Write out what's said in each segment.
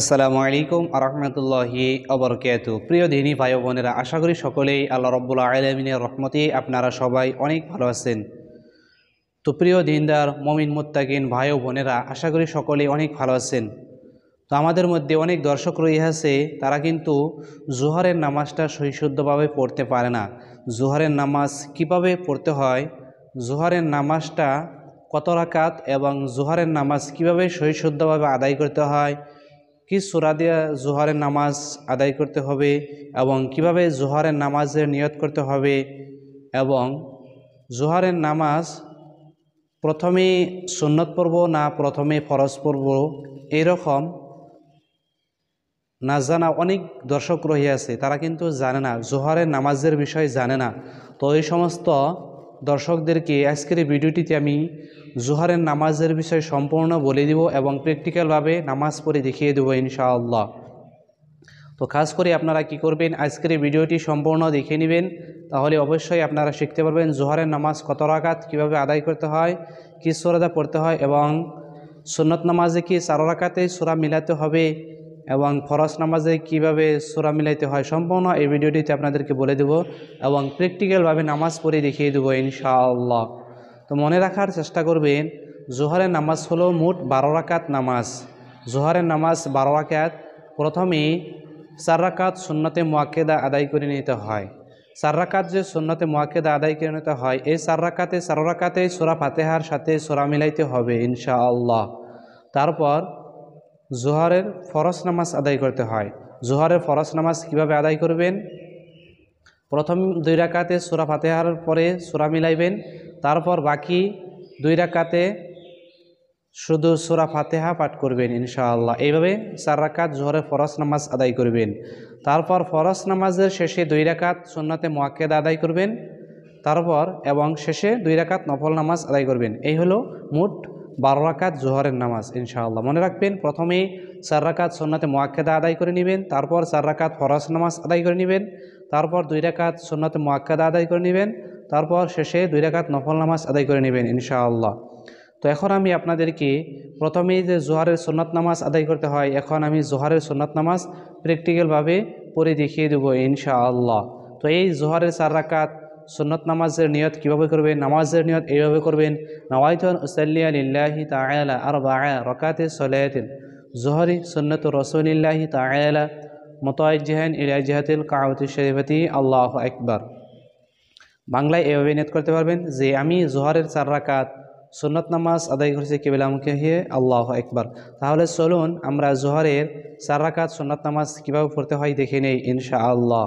আসসালামু আলাইকুম আরহামতুল্লাহি অবরকাত প্রিয় দিনী ভাই বোনেরা আশা করি সকলেই আল্লাহ রব্বুল্লা আলমিনের রহমতে আপনারা সবাই অনেক ভালো আছেন তো প্রিয় দিনদার মমিন মুত্তাকিন ভাই বোনেরা আশা করি সকলেই অনেক ভালো আছেন তো আমাদের মধ্যে অনেক দর্শক আছে তারা কিন্তু জোহরের নামাজটা সহিশুদ্ধভাবে পড়তে পারে না জোহরের নামাজ কিভাবে পড়তে হয় জোহরের নামাজটা কত রাকাত এবং জোহরের নামাজ কিভাবে সহিশুদ্ধভাবে আদায় করতে হয় কি সুরা দিয়া জোহরের নামাজ আদায় করতে হবে এবং কিভাবে জোহরের নামাজের নিয়ত করতে হবে এবং জোহরের নামাজ প্রথমে সুন্নত পর্ব না প্রথমে ফরজ পর্ব এরকম না জানা অনেক দর্শক রহিয়াছে তারা কিন্তু জানে না জোহরের নামাজের বিষয় জানে না তো এই সমস্ত দর্শকদেরকে আজকের এই ভিডিওটিতে আমি জোহারের নামাজের বিষয়ে সম্পূর্ণ বলে দিব এবং প্র্যাকটিক্যালভাবে নামাজ পড়ে দেখিয়ে দেবো ইনশাআল্লাহ তো খাস করে আপনারা কি করবেন আজকের এই ভিডিওটি সম্পূর্ণ দেখে নেবেন তাহলে অবশ্যই আপনারা শিখতে পারবেন জোহারের নামাজ কত রাকাত কীভাবে আদায় করতে হয় কী সোরাদা পড়তে হয় এবং সুন্নত নামাজে কি সারা রাকাতে সোরা মিলাতে হবে এবং ফরজ নামাজে কিভাবে সোরা মিলাইতে হয় সম্পূর্ণ এই ভিডিওটিতে আপনাদেরকে বলে দেব এবং প্র্যাকটিক্যালভাবে নামাজ পড়ে দেখিয়ে দেবো ইনশাআল্লাহ তো মনে রাখার চেষ্টা করবেন জোহরের নামাজ হলো মোট বারো রাকাত নামাজ জোহরের নামাজ বারো রাকাত প্রথমে চার রাকাত সুন্নতে মোয়াক্কেদা আদায় করে নিতে হয় চার রাকাত যে সুন্নতে মোয়াক্কেদা আদায় করে নিতে হয় এই চার রাকাতে চার রাকাতে সোরা ফাতেহার সাথে সোরা মিলাইতে হবে ইনশাআল্লাহ তারপর জোহারের ফরস নামাজ আদায় করতে হয় জোহারের ফরস নামাজ কিভাবে আদায় করবেন প্রথম দুই রাকাতে সুরা ফাতেহার পরে সুরা মিলাইবেন তারপর বাকি দুই রাকাতে শুধু সুরা ফাতেহা পাঠ করবেন ইনশাআল্লাহ এইভাবে চার রাকাত জোহরের ফরস নামাজ আদায় করবেন তারপর ফরস নামাজের শেষে দুই রাকাত সুন্নতে মোয়াক্কেদ আদায় করবেন তারপর এবং শেষে দুই রাকাত নফল নামাজ আদায় করবেন এই হলো মোট বারো রাকাত জোহরের নামাজ ইনশাআল্লাহ মনে রাখবেন প্রথমে চার রাকাত সন্নাতে মোয়াক্কেদা আদায় করে নেবেন তারপর চার রাকাত ফরাস নামাজ আদায় করে নেবেন তারপর দুই রাকাত সন্নাতে মোয়াক্কেদা আদায় করে নেবেন তারপর শেষে দুই রাকাত নফল নামাজ আদায় করে নেবেন ইনশাআল্লাহ তো এখন আমি আপনাদেরকে প্রথমেই যে জোহারের সোনাত নামাজ আদায় করতে হয় এখন আমি জোহারের সোনাত নামাজ প্র্যাকটিক্যালভাবে পড়ে দেখিয়ে দেবো ইনশাআল্লাহ তো এই জোহারের চার রাকাত সুন্নত নামাজের নিয়ত কীভাবে করবেন নামাজের নিয়ত এইভাবে করবেন নওয়াইতন উসাল্লিয়া লিল্লাহি তালা আর বায়া রকাতে সলায়াতিল জোহরি সুন্নত রসুলিল্লাহি তালা ইলিয়া ইরাজহাতিল কাউতি শরীফতি আল্লাহ একবার বাংলায় এভাবে নিয়ত করতে পারবেন যে আমি জোহরের চার রাকাত সুন্নত নামাজ আদায় করেছি কেবিলামুখে হিয়ে আল্লাহ একবার তাহলে চলুন আমরা জোহরের চার রাকাত সুন্নত নামাজ কীভাবে পড়তে হয় দেখে নেই ইনশা আল্লাহ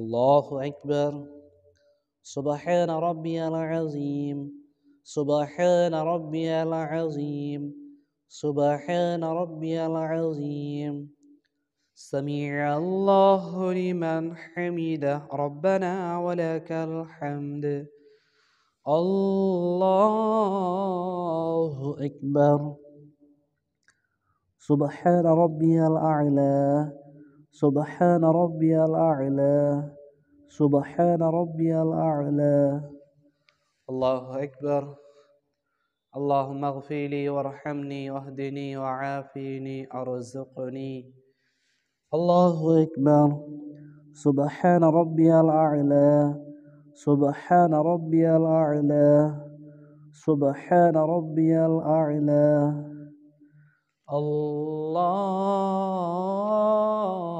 الله أكبر سبحان ربي العظيم سبحان ربي العظيم سبحان ربي العظيم سمع الله لمن حمده ربنا ولك الحمد الله أكبر سبحان ربي الأعلى سبحان ربي الأعلى سبحان ربي الأعلى الله أكبر اللهم اغفر لي وارحمني واهدني وعافيني ارزقني الله أكبر سبحان ربي الأعلى سبحان ربي الأعلى سبحان ربي الأعلى الله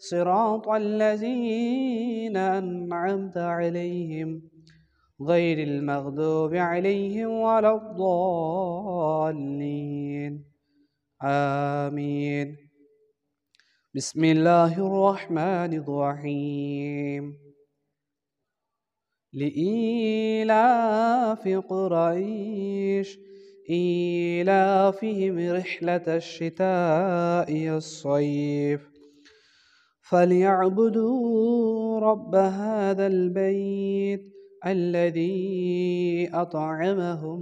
صراط الذين أنعمت عليهم غير المغضوب عليهم ولا الضالين آمين بسم الله الرحمن الرحيم لإيلاف قريش إيلافهم رحلة الشتاء الصيف فليعبدوا رب هذا البيت الذي أطعمهم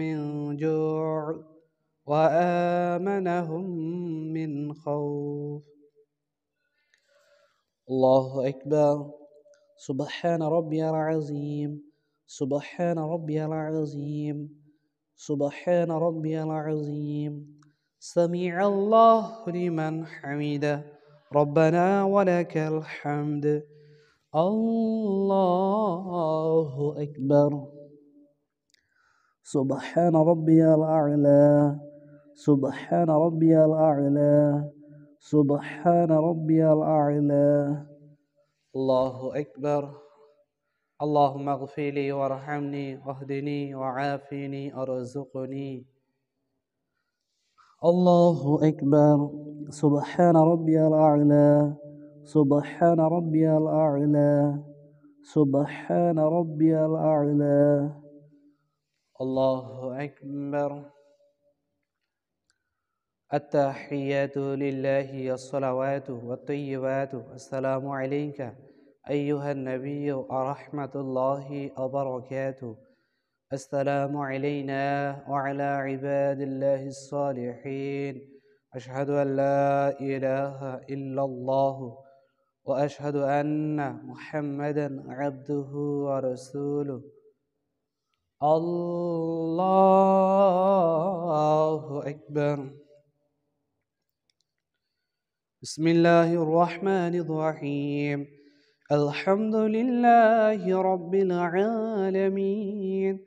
من جوع وآمنهم من خوف الله أكبر سبحان ربي العظيم سبحان ربي العظيم سبحان ربي العظيم سمع الله لمن حمده ربنا ولك الحمد الله أكبر سبحان ربي الأعلى سبحان ربي الأعلى سبحان ربي الأعلى الله أكبر اللهم اغفر لي وارحمني واهدني وعافني ارزقني الله أكبر سبحان ربي الأعلى سبحان ربي الأعلى سبحان ربي الأعلى الله أكبر التحيات لله والصلوات والطيبات السلام عليك أيها النبي ورحمة الله وبركاته السلام علينا وعلى عباد الله الصالحين أشهد أن لا إله إلا الله وأشهد أن محمدا عبده ورسوله الله أكبر بسم الله الرحمن الرحيم الحمد لله رب العالمين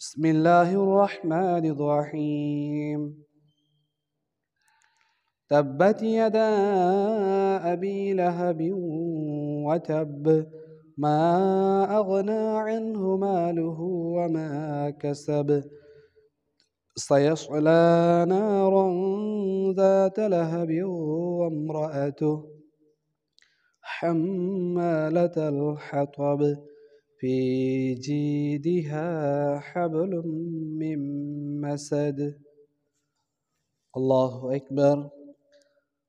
بسم الله الرحمن الرحيم تبت يدا أبي لهب وتب ما أغنى عنه ماله وما كسب سيصلى نارا ذات لهب وامرأته حمالة الحطب في جيدها حبل من مسد الله أكبر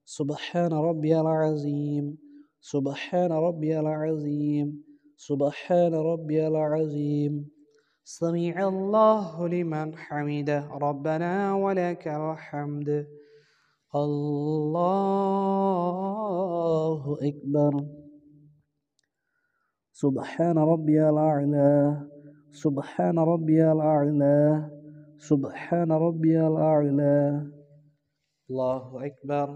سبحان ربي العظيم سبحان ربي العظيم سبحان ربي العظيم سمع الله لمن حمده ربنا ولك الحمد الله أكبر سبحان ربي الأعلى سبحان ربي الأعلى سبحان ربي الأعلى الله أكبر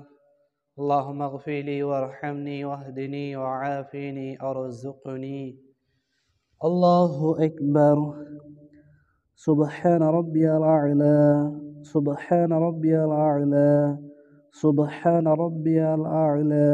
اللهم اغفر لي وارحمني واهدني وعافني ارزقني الله أكبر سبحان ربي الأعلى سبحان ربي الأعلى سبحان ربي الأعلى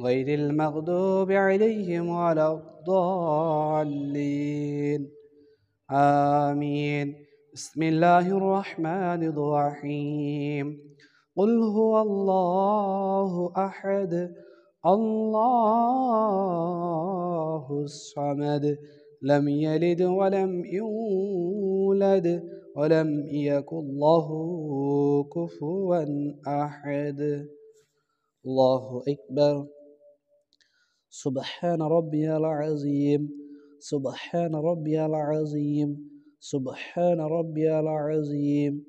غير المغضوب عليهم ولا الضالين آمين بسم الله الرحمن الرحيم قل هو الله أحد الله الصمد لم يلد ولم يولد ولم يكن له كفوا أحد الله أكبر سبحان ربي العظيم سبحان ربي العظيم سبحان ربي العظيم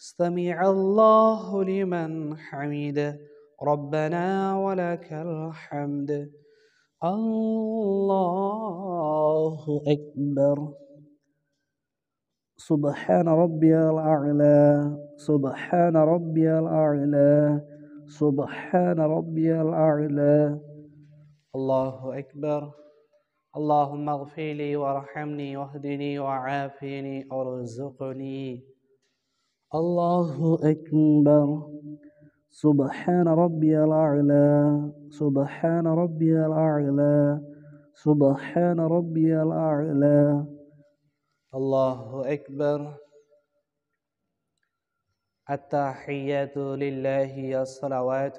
استمع الله لمن حمده ربنا ولك الحمد الله أكبر سبحان ربي الأعلى سبحان ربي الأعلى سبحان ربي الأعلى الله أكبر اللهم اغفر لي وارحمني واهدني وعافني وارزقني الله أكبر سبحان ربي الأعلى سبحان ربي الأعلى سبحان ربي الأعلى الله أكبر التحيات لله الصلوات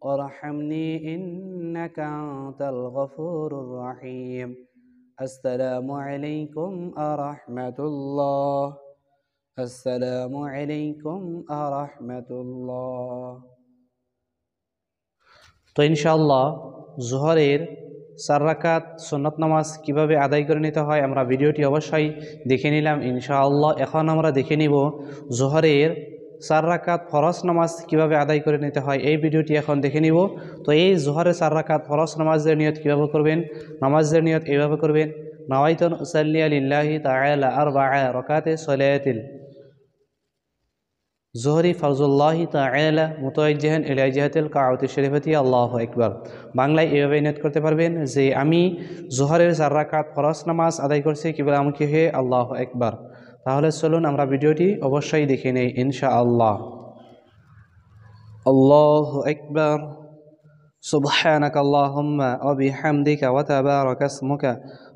وارحمني إنك أنت الغفور الرحيم السلام عليكم ورحمة الله السلام عليكم ورحمة الله তো ইনশাআল্লাহ জোহরের চার রাকাত সন্নত নামাজ কিভাবে আদায় করে নিতে হয় আমরা ভিডিওটি অবশ্যই দেখে নিলাম ইনশাআল্লাহ এখন আমরা দেখে নিব জোহরের চার রাকাত ফরস নামাজ কিভাবে আদায় করে নিতে হয় এই ভিডিওটি এখন দেখে নিব তো এই জোহরে চার রাকাত ফরস নামাজের নিয়ত কিভাবে করবেন নামাজের নিয়ত এইভাবে করবেন নওয়াইতন সাল্লি আলিল্লাহি তালা আর বা রকাতে সলায়াতিল জোহরি ফরজুল্লাহি তালা মুতজেহান ইলাইজাহাতিল কাউতি শরীফতি আল্লাহ একবার বাংলায় এভাবে নিয়ত করতে পারবেন যে আমি জোহরের চার রাকাত ফরস নামাজ আদায় করছি কিভাবে আমাকে হে আল্লাহ একবার তাহলে চলুন আমরা ভিডিওটি অবশ্যই দেখে নেই ইনশাআল্লাহ আল্লাহ আকবার سبحانك اللهم وبحمدك وتبارك اسمك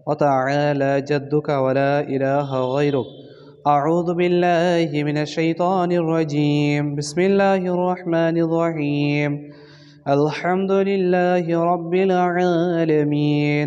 وتعالى جدك ولا إله غيرك أعوذ بالله من الشيطان الرجيم بسم الله الرحمن الرحيم الحمد لله رب العالمين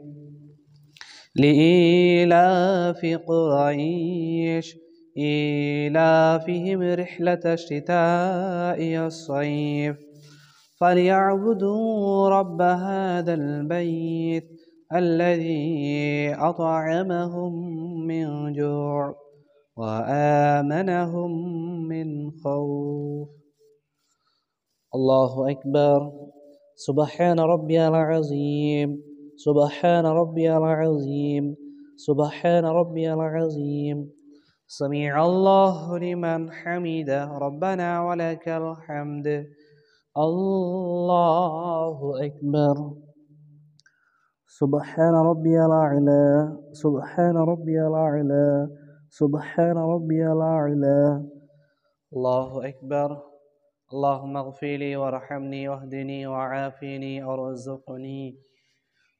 لإيلاف قريش إيلافهم رحلة الشتاء الصيف فليعبدوا رب هذا البيت الذي أطعمهم من جوع وآمنهم من خوف الله أكبر سبحان ربي العظيم سبحان ربي العظيم سبحان ربي العظيم سميع الله لمن حمده ربنا ولك الحمد الله أكبر سبحان ربي الأعلى سبحان ربي الأعلى سبحان ربي الأعلى الله أكبر اللهم اغفر لي وارحمني واهدني وعافني وارزقني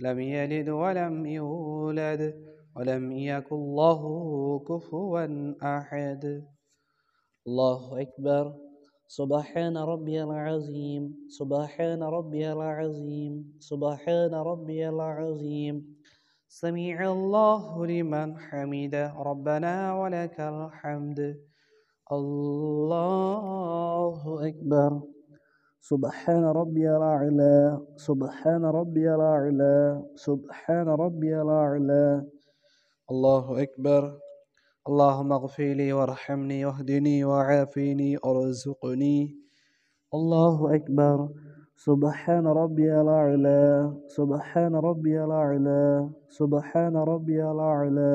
لم يلد ولم يولد ولم يكن الله كفوا أحد الله أكبر سبحان ربي العظيم سبحان ربي العظيم سبحان ربي العظيم سميع الله لمن حمده ربنا ولك الحمد الله أكبر سبحان ربي الأعلى سبحان ربي الأعلى سبحان ربي الأعلى الله أكبر اللهم اغفر لي وارحمني واهدني وعافيني وارزقني الله أكبر سبحان ربي الأعلى سبحان ربي الأعلى سبحان ربي الأعلى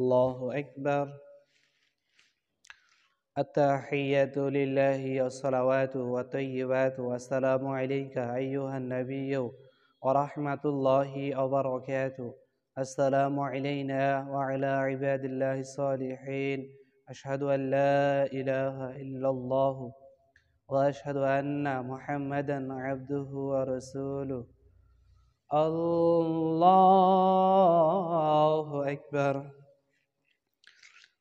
الله أكبر التحية لله الصلوات والطيبات والسلام عليك أيها النبي ورحمة الله وبركاته السلام علينا وعلى عباد الله الصالحين أشهد أن لا إله إلا الله وأشهد أن محمدا عبده ورسوله الله أكبر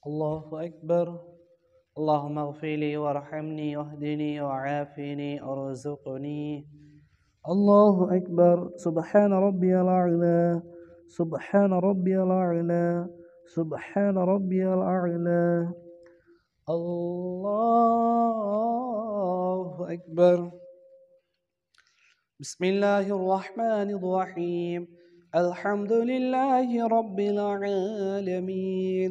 الله أكبر اللهم اغفر لي وارحمني واهدني وعافني وارزقني الله أكبر سبحان ربي الأعلى سبحان ربي الأعلى سبحان ربي الأعلى الله أكبر بسم الله الرحمن الرحيم الحمد لله رب العالمين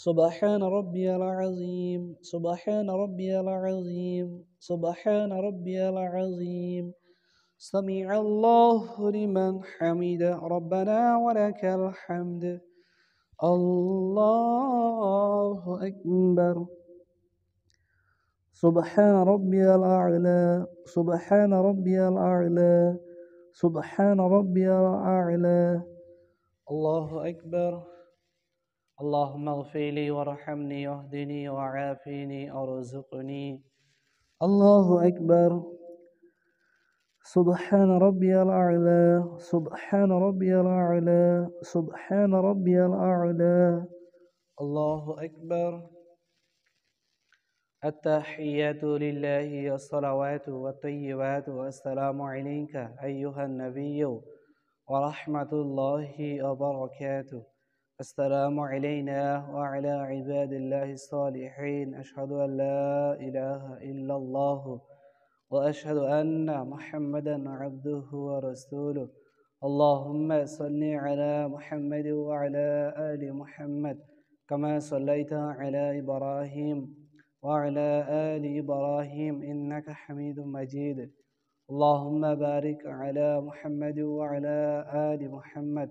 سبحان ربي العظيم سبحان ربي العظيم سبحان ربي العظيم سمع الله لمن حمد ربنا ولك الحمد الله أكبر سبحان ربي الأعلى سبحان ربي الأعلى سبحان ربي الأعلى الله أكبر اللهم اغفر لي وارحمني واهدني وعافني ارزقني الله اكبر سبحان ربي الاعلى سبحان ربي الاعلى سبحان ربي الاعلى الله اكبر التحيات لله والصلوات والطيبات والسلام عليك ايها النبي ورحمه الله وبركاته السلام علينا وعلى عباد الله الصالحين أشهد أن لا إله إلا الله وأشهد أن محمدا عبده ورسوله اللهم صل على محمد وعلى آل محمد كما صليت على إبراهيم وعلى آل إبراهيم إنك حميد مجيد اللهم بارك على محمد وعلى آل محمد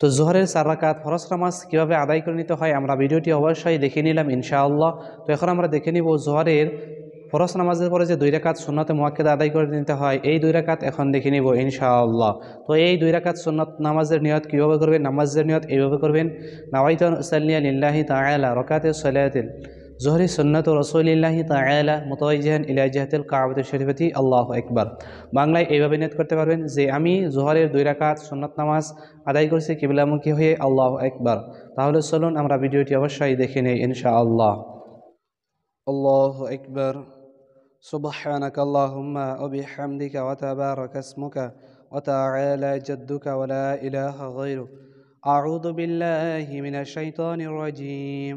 তো জোহরের চার রাকাত নামাজ কীভাবে আদায় করে নিতে হয় আমরা ভিডিওটি অবশ্যই দেখে নিলাম ইনশাআল্লাহ তো এখন আমরা দেখে নিব জোহরের ফরস নামাজের পরে যে দুই রাকাত সুন্নাতে মোয়াক্কেদা আদায় করে নিতে হয় এই দুই রাকাত এখন দেখে নিব ইনশাআল্লাহ তো এই দুই রাকাত সুন্নাত নামাজের নিয়ত কীভাবে করবেন নামাজের নিয়ত এইভাবে করবেন নাওয়াইতন সাল্লিয়া লিল্লাহি তালা রকাতে সাল্লায়াতিন জোহরি সন্নত রসুলিল্লাহি তায়লা মোতাইজাহান ইলাইজাহাতুল কাবাদ শরীফতি আল্লাহ একবার বাংলায় এইভাবে নিয়ত করতে পারবেন যে আমি জোহরের দুই রাকাত সন্নত নামাজ আদায় করছি কিবলামুখী হয়ে আল্লাহ একবার তাহলে চলুন আমরা ভিডিওটি অবশ্যই দেখে নেই ইনশা আল্লাহ আল্লাহ একবার سبحانك اللهم وبحمدك وتبارك اسمك وتعالى جدك ولا إله ইলাহ أعوذ بالله من الشيطان الرجيم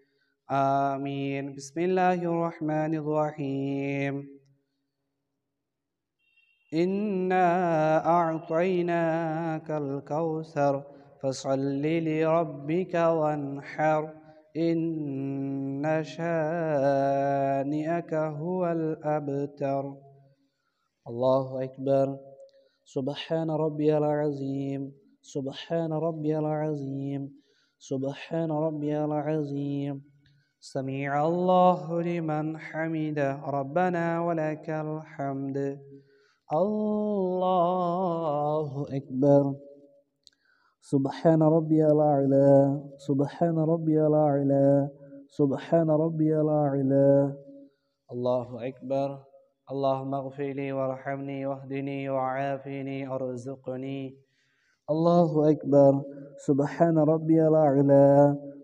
آمين بسم الله الرحمن الرحيم إنا أعطيناك الكوثر فصل لربك وانحر إن شانئك هو الأبتر الله أكبر سبحان ربي العظيم سبحان ربي العظيم سبحان ربي العظيم سميع الله لمن حمده ربنا ولك الحمد الله أكبر سبحان ربي الأعلى سبحان ربي الأعلى سبحان ربي الأعلى الله أكبر اللهم اغفر لي وارحمني واهدني وعافني ارزقني الله أكبر سبحان ربي الأعلى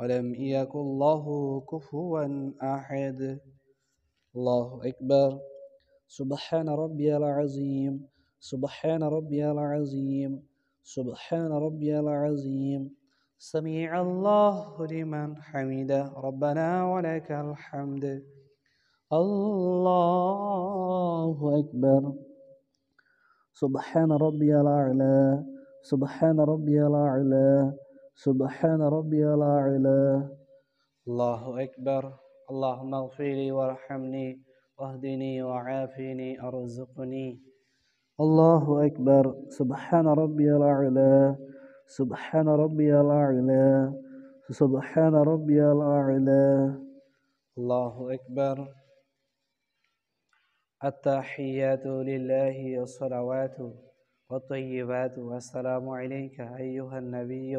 ولم يكن الله كفوا أحد الله أكبر سبحان ربي العظيم سبحان ربي العظيم سبحان ربي العظيم سميع الله لمن حمده ربنا ولك الحمد الله أكبر سبحان ربي الأعلى سبحان ربي الأعلى سبحان ربي الأعلى الله أكبر اللهم اغفر لي وارحمني واهدني وعافني أرزقني الله أكبر سبحان ربي الأعلى سبحان ربي الأعلى سبحان ربي الأعلى الله أكبر التحيات لله والصلوات والطيبات والسلام عليك أيها النبي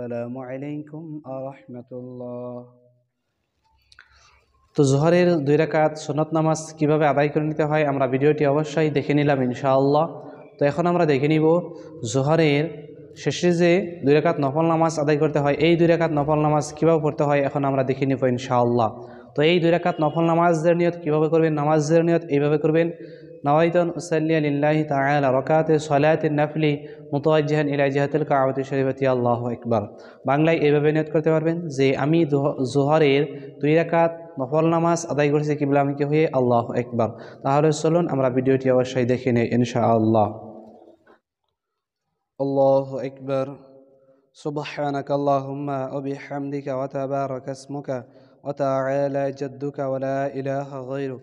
সালামু আলাইকুম আহমতুল্লাহ তো জোহরের দুই রাকাত সোনত নামাজ কিভাবে আদায় করে নিতে হয় আমরা ভিডিওটি অবশ্যই দেখে নিলাম ইনশাআল্লাহ তো এখন আমরা দেখে নিব জোহরের শেষে যে দুই রাকাত নফল নামাজ আদায় করতে হয় এই দুই রাকাত নফল নামাজ কীভাবে পড়তে হয় এখন আমরা দেখে নিব ইনশাআল্লাহ তো এই দুই রাকাত নফল নামাজের নিয়ত কীভাবে করবেন নামাজের নিয়ত এইভাবে করবেন নওয়াইতন উসাল্লি নাফলি বাংলায় এইভাবে নিয়োগ করতে পারবেন যে আমি জোহরের দুই রাকাত নফল নামাজ আদায় করেছি কিবলামকে হয়ে আল্লাহ একবার তাহলে চলুন আমরা ভিডিওটি অবশ্যই দেখে নিই ইনশা আল্লাহ একবার سبحانك اللهم وبحمدك وتبارك اسمك وتعالى جدك ولا إله غيرك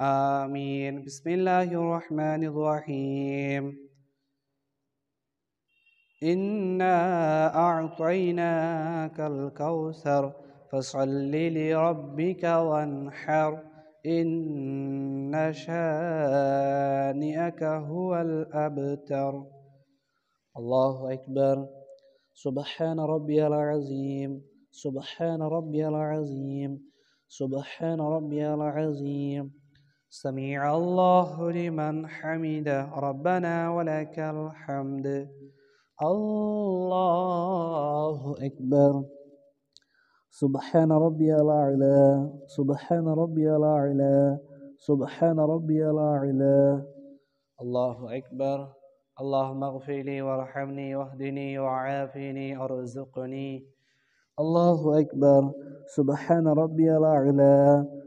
آمين بسم الله الرحمن الرحيم إنا أعطيناك الكوثر فصل لربك وانحر إن شانئك هو الأبتر الله أكبر سبحان ربي العظيم سبحان ربي العظيم سبحان ربي العظيم سميع الله لمن حمده ربنا ولك الحمد الله أكبر سبحان ربي الأعلى سبحان ربي الأعلى سبحان ربي الأعلى الله أكبر اللهم اغفر لي وارحمني واهدني وعافني ارزقني الله أكبر سبحان ربي الأعلى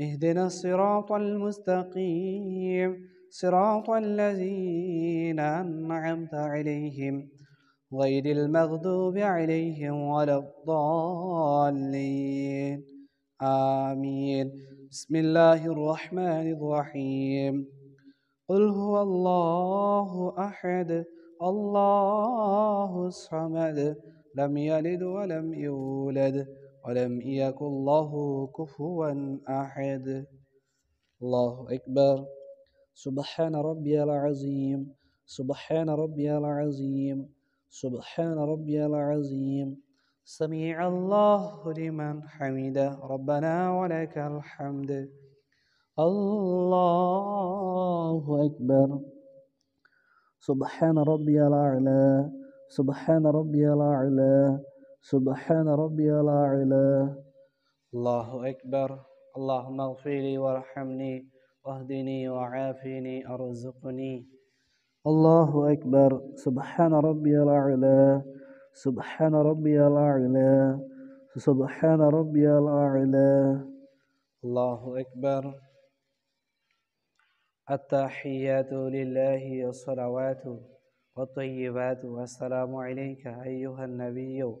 اهدنا الصراط المستقيم صراط الذين أنعمت عليهم غير المغضوب عليهم ولا الضالين آمين بسم الله الرحمن الرحيم قل هو الله أحد الله الصمد لم يلد ولم يولد ولم يكن الله كفوا أحد الله أكبر سبحان ربي العظيم سبحان ربي العظيم سبحان ربي العظيم سميع الله لمن حمده ربنا ولك الحمد الله أكبر سبحان ربي الأعلى سبحان ربي الأعلى سبحان ربي الأعلى الله أكبر اللهم اغفر لي وارحمني واهدني وعافني أرزقني الله أكبر سبحان ربي الأعلى سبحان ربي الأعلى سبحان ربي الأعلى الله أكبر التحيات لله الصلوات والطيبات والسلام عليك أيها النبي